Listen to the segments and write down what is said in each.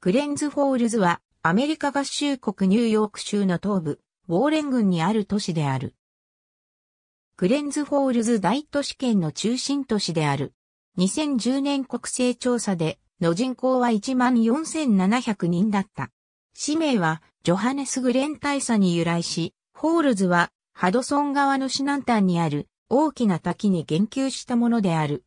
グレンズフォールズはアメリカ合衆国ニューヨーク州の東部、ウォーレン郡にある都市である。グレンズフォールズ大都市圏の中心都市である。2010年国勢調査での人口は14,700人だった。氏名はジョハネス・グレン大佐に由来し、ホールズはハドソン川の市南端にある大きな滝に言及したものである。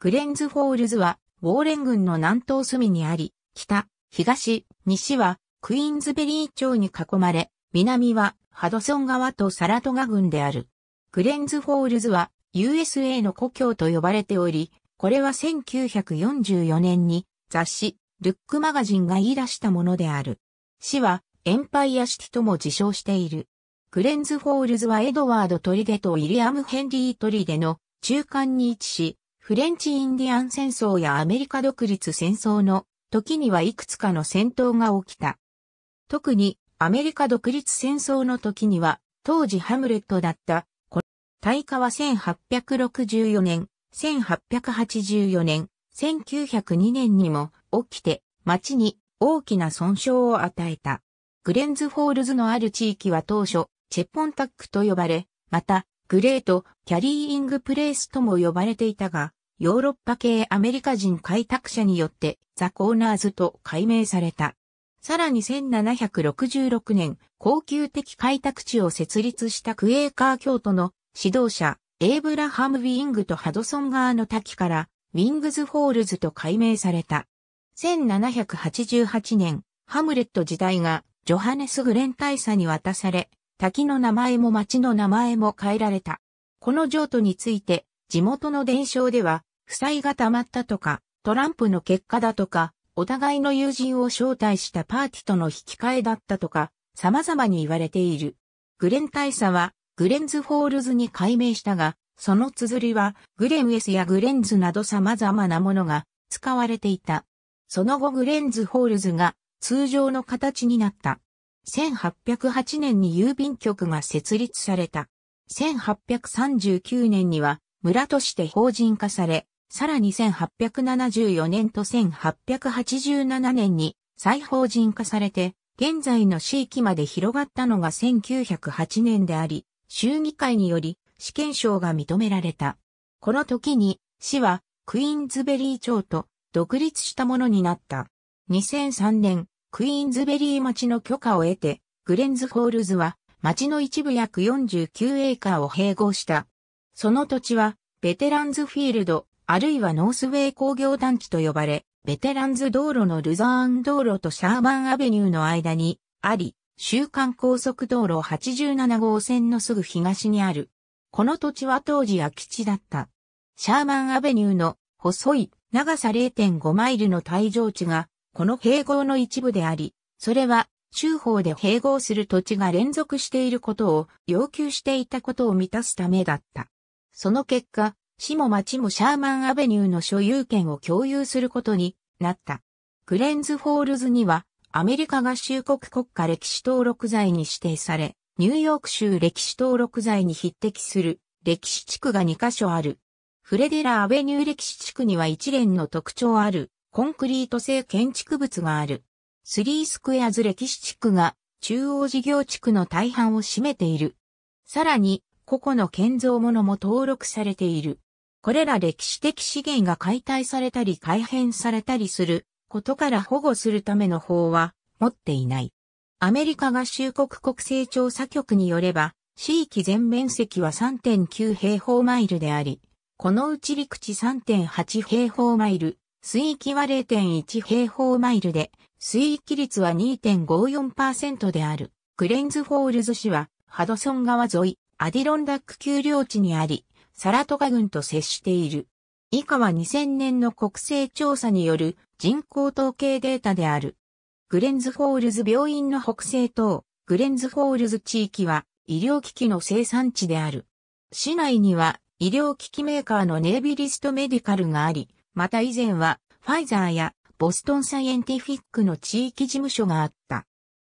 グレンズフォールズはウォーレン郡の南東隅にあり、北、東、西はクイーンズベリー町に囲まれ、南はハドソン川とサラトガ郡である。グレンズフォールズは USA の故郷と呼ばれており、これは1944年に雑誌、ルックマガジンが言い出したものである。市はエンパイアシティとも自称している。グレンズフォールズはエドワード・トリデとウィリアム・ヘンリー・トリデの中間に位置し、フレンチ・インディアン戦争やアメリカ独立戦争の時にはいくつかの戦闘が起きた。特にアメリカ独立戦争の時には、当時ハムレットだった、こ大火は1864年、1884年、1902年にも起きて、町に大きな損傷を与えた。グレンズフォールズのある地域は当初、チェポンタックと呼ばれ、また、グレート、キャリーイングプレイスとも呼ばれていたが、ヨーロッパ系アメリカ人開拓者によってザ・コーナーズと改名された。さらに1766年、高級的開拓地を設立したクエーカー教徒の指導者、エイブラハム・ウィングとハドソン川の滝から、ウィングズ・フォールズと改名された。1788年、ハムレット時代がジョハネス・グレン大佐に渡され、滝の名前も町の名前も変えられた。この譲渡について、地元の伝承では、負債が溜まったとか、トランプの結果だとか、お互いの友人を招待したパーティーとの引き換えだったとか、様々に言われている。グレン大佐は、グレンズフォールズに改名したが、その綴りは、グレンウェスやグレンズなど様々なものが使われていた。その後グレンズホールズが通常の形になった。1808年に郵便局が設立された。1839年には村として法人化され、さらに1874年と1887年に再法人化されて、現在の市域まで広がったのが1908年であり、州議会により試験賞が認められた。この時に市はクイーンズベリー町と独立したものになった。2003年、クイーンズベリー町の許可を得て、グレンズホールズは町の一部約49エーカーを併合した。その土地は、ベテランズフィールド、あるいはノースウェイ工業団地と呼ばれ、ベテランズ道路のルザーン道路とシャーバンアベニューの間にあり、週間高速道路87号線のすぐ東にある。この土地は当時空き地だった。シャーマンアベニューの細い長さ0.5マイルの退場地がこの併合の一部であり、それは州法で併合する土地が連続していることを要求していたことを満たすためだった。その結果、市も町もシャーマンアベニューの所有権を共有することになった。クレンズフォールズには、アメリカ合衆国国家歴史登録財に指定され、ニューヨーク州歴史登録財に匹敵する歴史地区が2カ所ある。フレデラ・アベニュー歴史地区には一連の特徴あるコンクリート製建築物がある。スリースクエアズ歴史地区が中央事業地区の大半を占めている。さらに個々の建造物も登録されている。これら歴史的資源が解体されたり改変されたりすることから保護するための法は持っていない。アメリカ合衆国国勢調査局によれば、地域全面積は3.9平方マイルであり、このうち陸地3.8平方マイル、水域は0.1平方マイルで、水域率は2.54%である。クレンズフォールズ市は、ハドソン川沿い、アディロンダック丘陵地にあり、サラトガ郡と接している。以下は2000年の国勢調査による人口統計データである。グレンズフォールズ病院の北西等、グレンズフォールズ地域は医療機器の生産地である。市内には医療機器メーカーのネイビリストメディカルがあり、また以前はファイザーやボストンサイエンティフィックの地域事務所があった。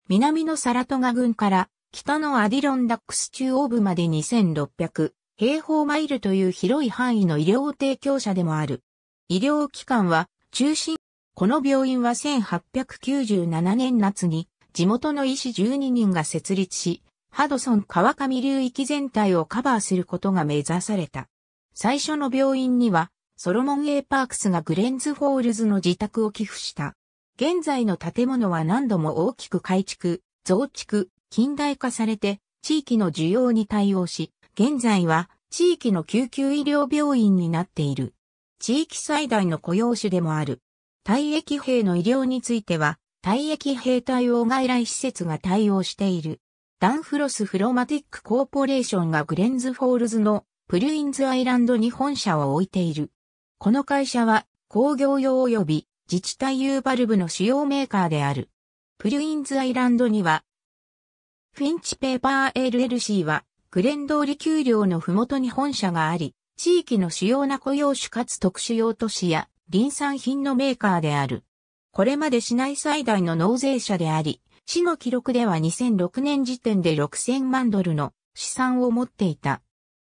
南のサラトガ郡から北のアディロンダックス中央部まで2600平方マイルという広い範囲の医療提供者でもある。医療機関は中心。この病院は1897年夏に地元の医師12人が設立し、ハドソン川上流域全体をカバーすることが目指された。最初の病院には、ソロモン・エパークスがグレンズ・フォールズの自宅を寄付した。現在の建物は何度も大きく改築、増築、近代化されて地域の需要に対応し、現在は地域の救急医療病院になっている。地域最大の雇用種でもある。退役兵の医療については、退役兵対応外来施設が対応している。ダンフロス・フロマティック・コーポレーションがグレンズフォールズのプルインズ・アイランドに本社を置いている。この会社は工業用及び自治体 U バルブの主要メーカーである。プルインズ・アイランドにはフィンチペーパー LLC は、グレンドーリ丘陵の麓に本社があり、地域の主要な雇用種かつ特殊用都市や林産品のメーカーである。これまで市内最大の納税者であり、市の記録では2006年時点で6000万ドルの資産を持っていた。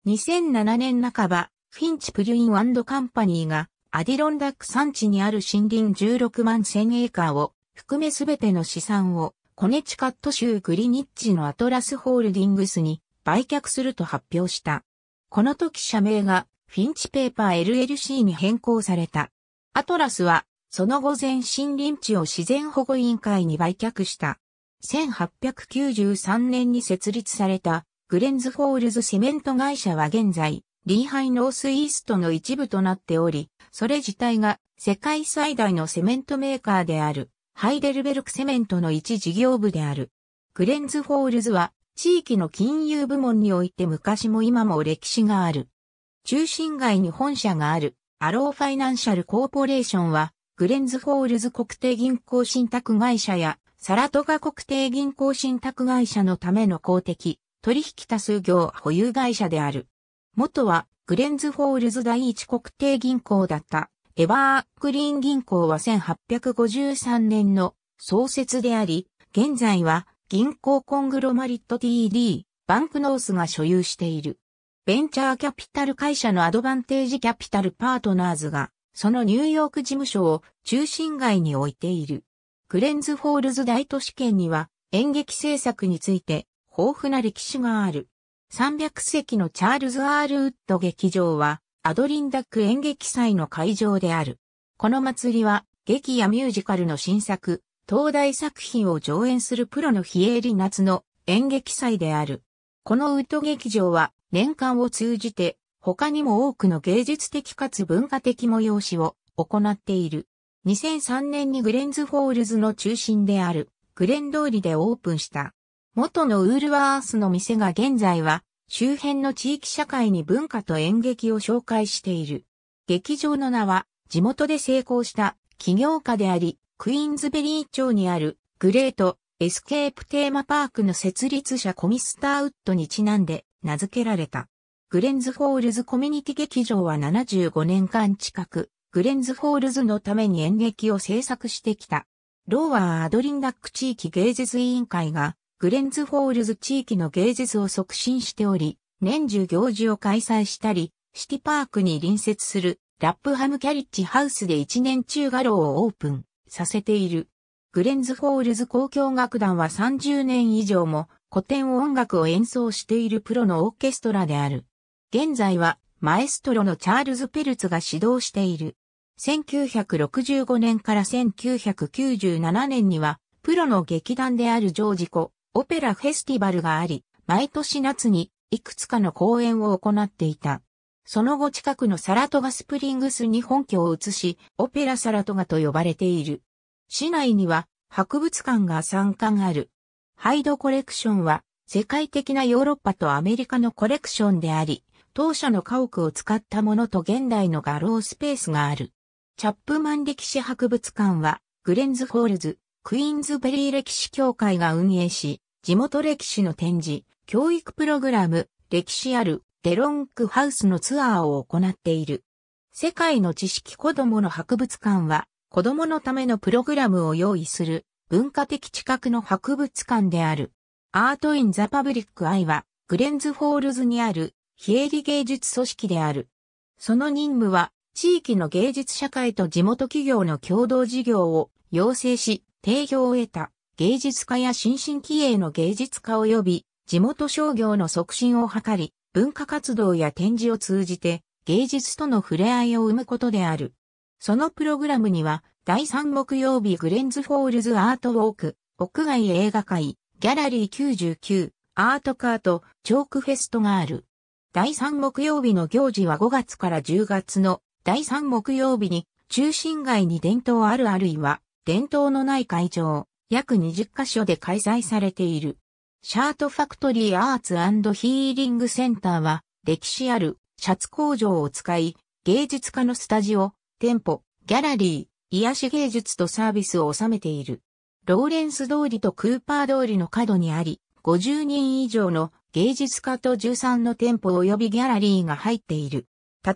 2007年半ば、フィンチプリュインカンパニーがアディロンダック山地にある森林16万1000エーカーを含めすべての資産をコネチカット州グリニッジのアトラスホールディングスに売却すると発表した。この時社名がフィンチペーパー LLC に変更された。アトラスはその後全森林地を自然保護委員会に売却した。1893年に設立されたグレンズホールズセメント会社は現在、リーハイノースイーストの一部となっており、それ自体が世界最大のセメントメーカーである。ハイデルベルクセメントの一事業部である。グレンズホールズは地域の金融部門において昔も今も歴史がある。中心街に本社があるアローファイナンシャルコーポレーションはグレンズホールズ国定銀行信託会社やサラトガ国定銀行信託会社のための公的取引多数業保有会社である。元はグレンズホールズ第一国定銀行だったエバークリーン銀行は1853年の創設であり、現在は銀行コングロマリット TD、バンクノースが所有している。ベンチャーキャピタル会社のアドバンテージキャピタルパートナーズが、そのニューヨーク事務所を中心街に置いている。クレンズフォールズ大都市圏には演劇制作について豊富な歴史がある。300席のチャールズ・アールウッド劇場はアドリンダック演劇祭の会場である。この祭りは、劇やミュージカルの新作、東大作品を上演するプロの非営利夏の演劇祭である。このウッド劇場は、年間を通じて、他にも多くの芸術的かつ文化的催しを行っている。2003年にグレンズホールズの中心であるグレン通りでオープンした。元のウールワースの店が現在は周辺の地域社会に文化と演劇を紹介している。劇場の名は、地元で成功した起業家であり、クイーンズベリー町にあるグレートエスケープテーマパークの設立者コミスターウッドにちなんで名付けられた。グレンズフォールズコミュニティ劇場は75年間近く、グレンズフォールズのために演劇を制作してきた。ローワー・アドリンダック地域芸術委員会がグレンズフォールズ地域の芸術を促進しており、年中行事を開催したり、シティパークに隣接するラップハムキャリッジハウスで一年中画廊をオープンさせている。グレンズフォールズ交響楽団は30年以上も古典音楽を演奏しているプロのオーケストラである。現在はマエストロのチャールズ・ペルツが指導している。1965年から1997年にはプロの劇団であるジョージコオペラフェスティバルがあり、毎年夏にいくつかの公演を行っていた。その後近くのサラトガスプリングスに本拠を移し、オペラサラトガと呼ばれている。市内には博物館が3館ある。ハイドコレクションは世界的なヨーロッパとアメリカのコレクションであり、当社の家屋を使ったものと現代の画廊スペースがある。チャップマン歴史博物館はグレンズフォールズ、クイーンズベリー歴史協会が運営し、地元歴史の展示、教育プログラム、歴史あるデロンクハウスのツアーを行っている。世界の知識子供の博物館は、子供のためのプログラムを用意する文化的知覚の博物館である。アートインザパブリックアイは、グレンズフォールズにある非営利芸術組織である。その任務は、地域の芸術社会と地元企業の共同事業を要請し、提供を得た。芸術家や新進気鋭の芸術家及び地元商業の促進を図り、文化活動や展示を通じて芸術との触れ合いを生むことである。そのプログラムには、第3木曜日グレンズフォールズアートウォーク、屋外映画会、ギャラリー99、アートカート、チョークフェストがある。第3木曜日の行事は5月から10月の第3木曜日に中心街に伝統あるあるいは伝統のない会場、約20カ所で開催されている。シャートファクトリーアーツヒーリングセンターは歴史あるシャツ工場を使い、芸術家のスタジオ、店舗、ギャラリー、癒し芸術とサービスを収めている。ローレンス通りとクーパー通りの角にあり、50人以上の芸術家と13の店舗及びギャラリーが入っている。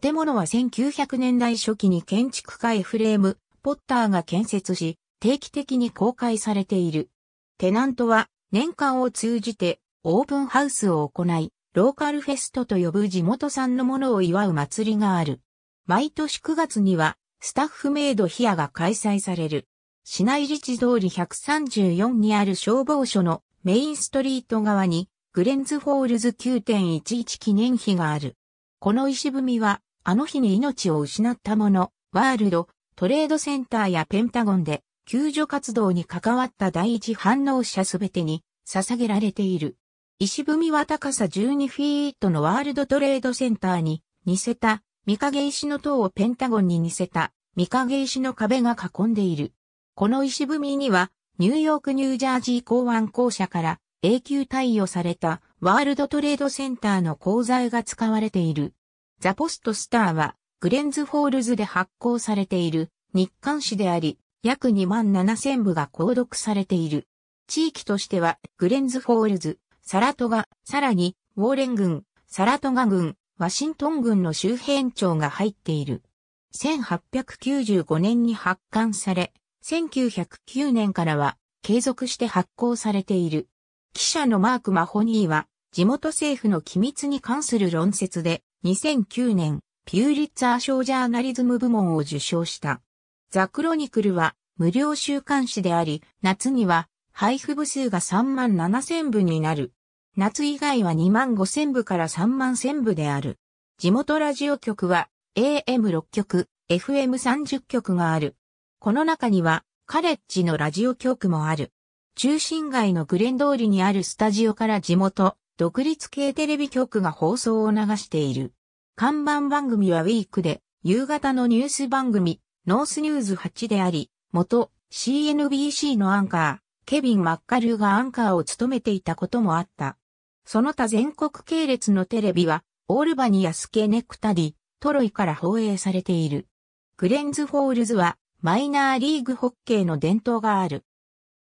建物は1900年代初期に建築家エフレーム、ポッターが建設し、定期的に公開されている。テナントは年間を通じてオープンハウスを行い、ローカルフェストと呼ぶ地元産のものを祝う祭りがある。毎年9月にはスタッフメイドヒアが開催される。市内自治通り134にある消防署のメインストリート側にグレンズホールズ9.11記念碑がある。この石踏みはあの日に命を失った者、ワールド、トレードセンターやペンタゴンで救助活動に関わった第一反応者すべてに捧げられている。石踏みは高さ12フィートのワールドトレードセンターに似せた三影石の塔をペンタゴンに似せた三影石の壁が囲んでいる。この石踏みにはニューヨークニュージャージー港湾公社から永久貸与されたワールドトレードセンターの鉱材が使われている。ザポストスターはグレンズフォールズで発行されている日刊紙であり、約2万7000部が購読されている。地域としては、グレンズフォールズ、サラトガ、さらに、ウォーレン軍、サラトガ軍、ワシントン軍の周辺町が入っている。1895年に発刊され、1909年からは継続して発行されている。記者のマーク・マホニーは、地元政府の機密に関する論説で、2009年、ピューリッツァー賞ジャーナリズム部門を受賞した。ザクロニクルは無料週刊誌であり、夏には配布部数が3万7千部になる。夏以外は2万5千部から3万千部である。地元ラジオ局は AM6 局、FM30 局がある。この中にはカレッジのラジオ局もある。中心街のグレン通りにあるスタジオから地元、独立系テレビ局が放送を流している。看板番組はウィークで、夕方のニュース番組、ノースニューズ8であり、元 CNBC のアンカー、ケビン・マッカルーがアンカーを務めていたこともあった。その他全国系列のテレビは、オールバニアスケネクタディ、トロイから放映されている。グレンズフォールズは、マイナーリーグホッケーの伝統がある。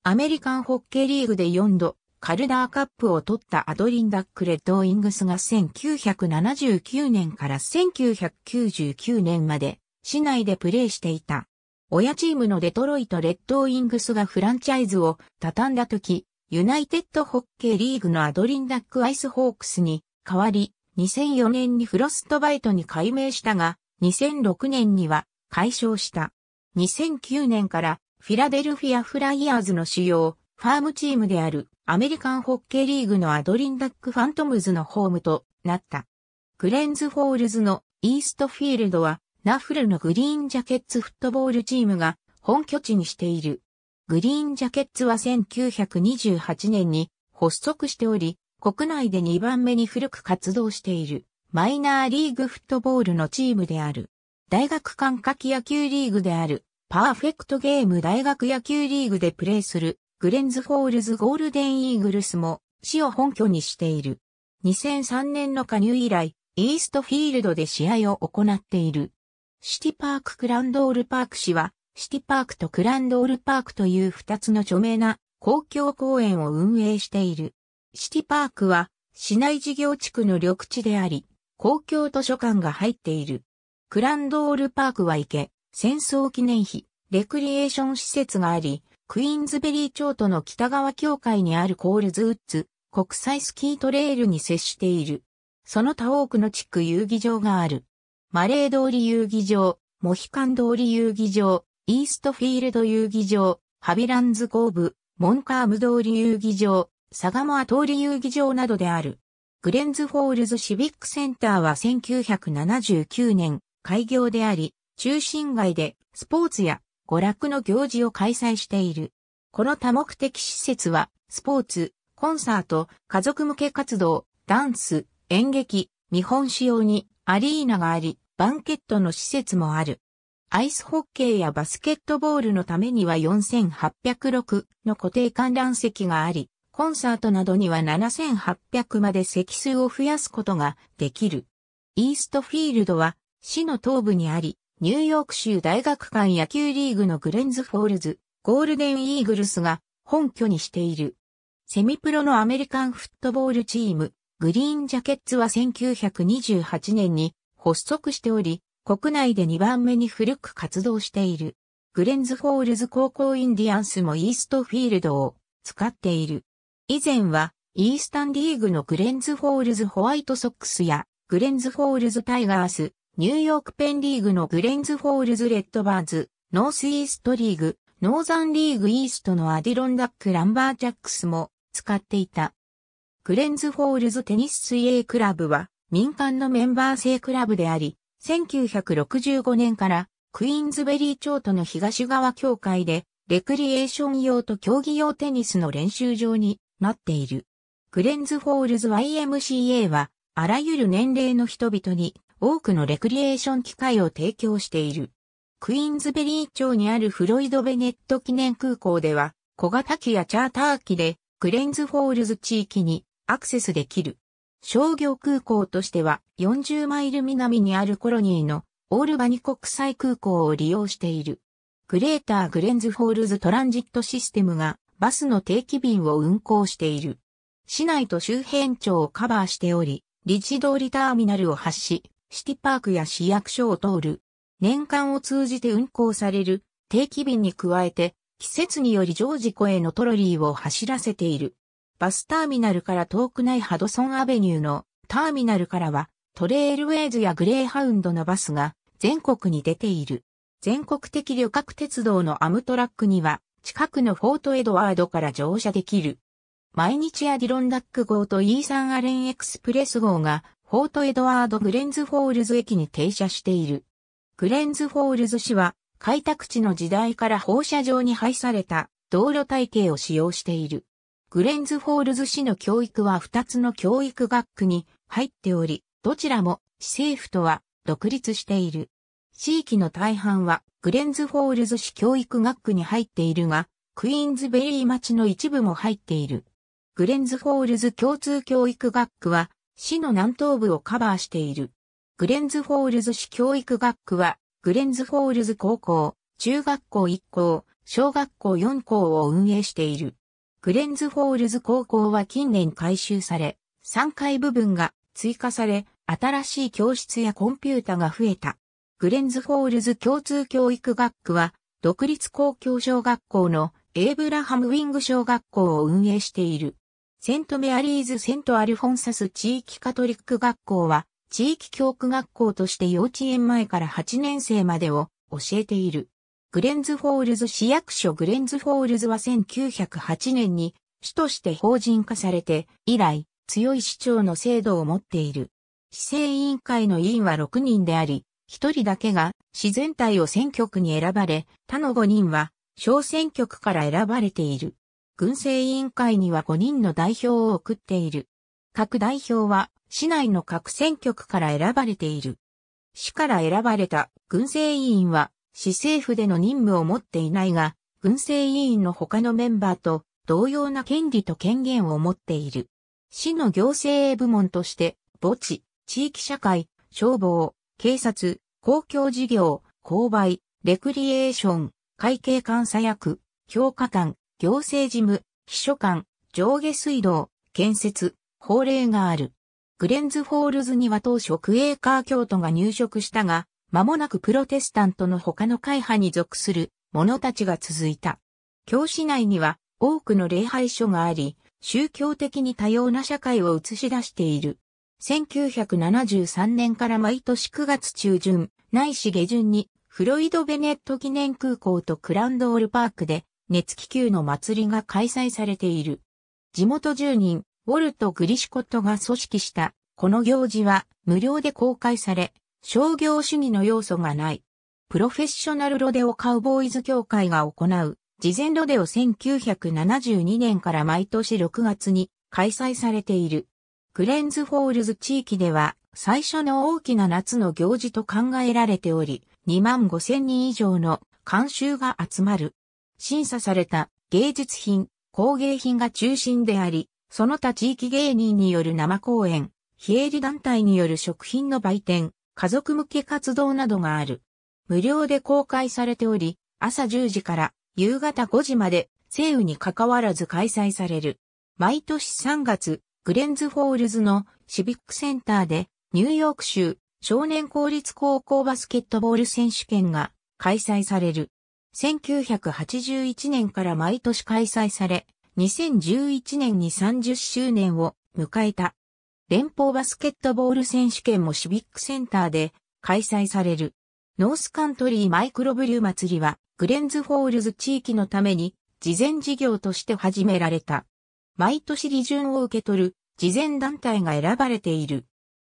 アメリカンホッケーリーグで4度、カルダーカップを取ったアドリン・ダック・レッドウィングスが1979年から1999年まで市内でプレーしていた。親チームのデトロイト・レッドウィングスがフランチャイズを畳んだ時、ユナイテッドホッケーリーグのアドリンダック・アイスホークスに変わり、2004年にフロストバイトに改名したが、2006年には解消した。2009年からフィラデルフィア・フライヤーズの主要ファームチームであるアメリカンホッケーリーグのアドリンダック・ファントムズのホームとなった。クレンズ・フォールズのイーストフィールドはナフルのグリーンジャケッツフットボールチームが本拠地にしている。グリーンジャケッツは1928年に発足しており、国内で2番目に古く活動しているマイナーリーグフットボールのチームである。大学間夏季野球リーグであるパーフェクトゲーム大学野球リーグでプレーするグレンズフォールズゴールデンイーグルスも市を本拠にしている。2003年の加入以来、イーストフィールドで試合を行っている。シティパーククランドールパーク市は、シティパークとクランドールパークという二つの著名な公共公園を運営している。シティパークは、市内事業地区の緑地であり、公共図書館が入っている。クランドールパークは池、戦争記念碑、レクリエーション施設があり、クイーンズベリー町との北側境界にあるコールズウッズ、国際スキートレールに接している。その他多くの地区遊技場がある。マレー通り遊技場、モヒカン通り遊技場、イーストフィールド遊技場、ハビランズ工部、モンカーム通り遊技場、サガモア通り遊技場などである。グレンズフォールズシビックセンターは1979年開業であり、中心街でスポーツや娯楽の行事を開催している。この多目的施設は、スポーツ、コンサート、家族向け活動、ダンス、演劇、見本仕様にアリーナがあり、バンケットの施設もある。アイスホッケーやバスケットボールのためには4806の固定観覧席があり、コンサートなどには7800まで席数を増やすことができる。イーストフィールドは市の東部にあり、ニューヨーク州大学間野球リーグのグレンズフォールズ、ゴールデンイーグルスが本拠にしている。セミプロのアメリカンフットボールチーム、グリーンジャケッツは1928年に発足しており、国内で2番目に古く活動している。グレンズフォールズ高校インディアンスもイーストフィールドを使っている。以前はイースタンリーグのグレンズフォールズホワイトソックスやグレンズフォールズタイガース、ニューヨークペンリーグのグレンズフォールズレッドバーズ、ノースイーストリーグ、ノーザンリーグイーストのアディロンダックランバージャックスも使っていた。クレンズフォールズテニス水泳クラブは民間のメンバー制クラブであり、1965年からクイーンズベリー町との東側協会でレクリエーション用と競技用テニスの練習場になっている。クレンズフォールズ YMCA はあらゆる年齢の人々に多くのレクリエーション機会を提供している。クイーンズベリー町にあるフロイド・ベネット記念空港では小型機やチャーター機でクレンズフォールズ地域にアクセスできる。商業空港としては40マイル南にあるコロニーのオールバニ国際空港を利用している。グレーターグレンズホールズトランジットシステムがバスの定期便を運行している。市内と周辺庁をカバーしており、ッジ通りターミナルを発し、シティパークや市役所を通る。年間を通じて運行される定期便に加えて、季節により常時湖へのトロリーを走らせている。バスターミナルから遠くないハドソンアベニューのターミナルからはトレイルウェイズやグレーハウンドのバスが全国に出ている。全国的旅客鉄道のアムトラックには近くのフォートエドワードから乗車できる。毎日アディロンダック号とイーサンアレンエクスプレス号がフォートエドワード・グレンズフォールズ駅に停車している。グレンズフォールズ市は開拓地の時代から放射状に配された道路体系を使用している。グレンズフォールズ市の教育は2つの教育学区に入っており、どちらも市政府とは独立している。地域の大半はグレンズフォールズ市教育学区に入っているが、クイーンズベリー町の一部も入っている。グレンズフォールズ共通教育学区は市の南東部をカバーしている。グレンズフォールズ市教育学区は、グレンズフォールズ高校、中学校1校、小学校4校を運営している。グレンズフォールズ高校は近年改修され、3階部分が追加され、新しい教室やコンピュータが増えた。グレンズフォールズ共通教育学区は、独立公共小学校のエイブラハムウィング小学校を運営している。セントメアリーズ・セント・アルフォンサス地域カトリック学校は、地域教区学校として幼稚園前から8年生までを教えている。グレンズフォールズ市役所グレンズフォールズは1908年に市として法人化されて以来強い市長の制度を持っている。市政委員会の委員は6人であり、1人だけが市全体を選挙区に選ばれ、他の5人は小選挙区から選ばれている。軍政委員会には5人の代表を送っている。各代表は市内の各選挙区から選ばれている。市から選ばれた軍政委員は市政府での任務を持っていないが、軍政委員の他のメンバーと同様な権利と権限を持っている。市の行政部門として、墓地、地域社会、消防、警察、公共事業、購買、レクリエーション、会計監査役、評価官、行政事務、秘書官、上下水道、建設、法令がある。グレンズフォールズには当初クエーカー教徒が入植したが、間もなくプロテスタントの他の会派に属する者たちが続いた。教師内には多くの礼拝所があり、宗教的に多様な社会を映し出している。1973年から毎年9月中旬、ないし下旬に、フロイド・ベネット記念空港とクランドールパークで、熱気球の祭りが開催されている。地元住人、ウォルト・グリシコットが組織した、この行事は無料で公開され、商業主義の要素がない。プロフェッショナルロデオカウボーイズ協会が行う、事前ロデオ1972年から毎年6月に開催されている。クレンズフォールズ地域では最初の大きな夏の行事と考えられており、2万5千人以上の監修が集まる。審査された芸術品、工芸品が中心であり、その他地域芸人による生公演、非営利団体による食品の売店、家族向け活動などがある。無料で公開されており、朝10時から夕方5時まで、晴雨に関わらず開催される。毎年3月、グレンズフォールズのシビックセンターで、ニューヨーク州少年公立高校バスケットボール選手権が開催される。1981年から毎年開催され、2011年に30周年を迎えた。連邦バスケットボール選手権もシビックセンターで開催される。ノースカントリーマイクロブリュー祭りはグレンズフォールズ地域のために事前事業として始められた。毎年利潤を受け取る事前団体が選ばれている。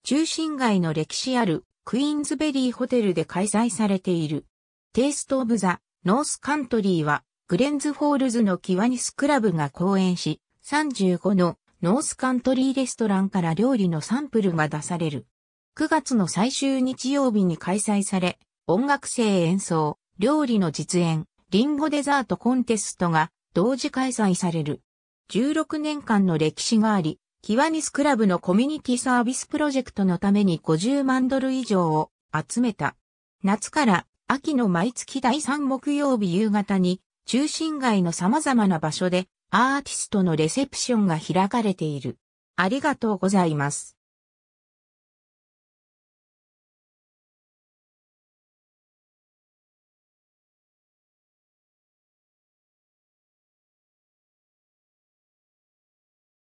中心街の歴史あるクイーンズベリーホテルで開催されている。テイスト・オブ・ザ・ノースカントリーはグレンズフォールズのキワニスクラブが講演し、35のノースカントリーレストランから料理のサンプルが出される。9月の最終日曜日に開催され、音楽性演奏、料理の実演、リンゴデザートコンテストが同時開催される。16年間の歴史があり、キワニスクラブのコミュニティサービスプロジェクトのために50万ドル以上を集めた。夏から秋の毎月第3木曜日夕方に中心街の様々な場所でアーティストのレセプションが開かれている。ありがとうございます。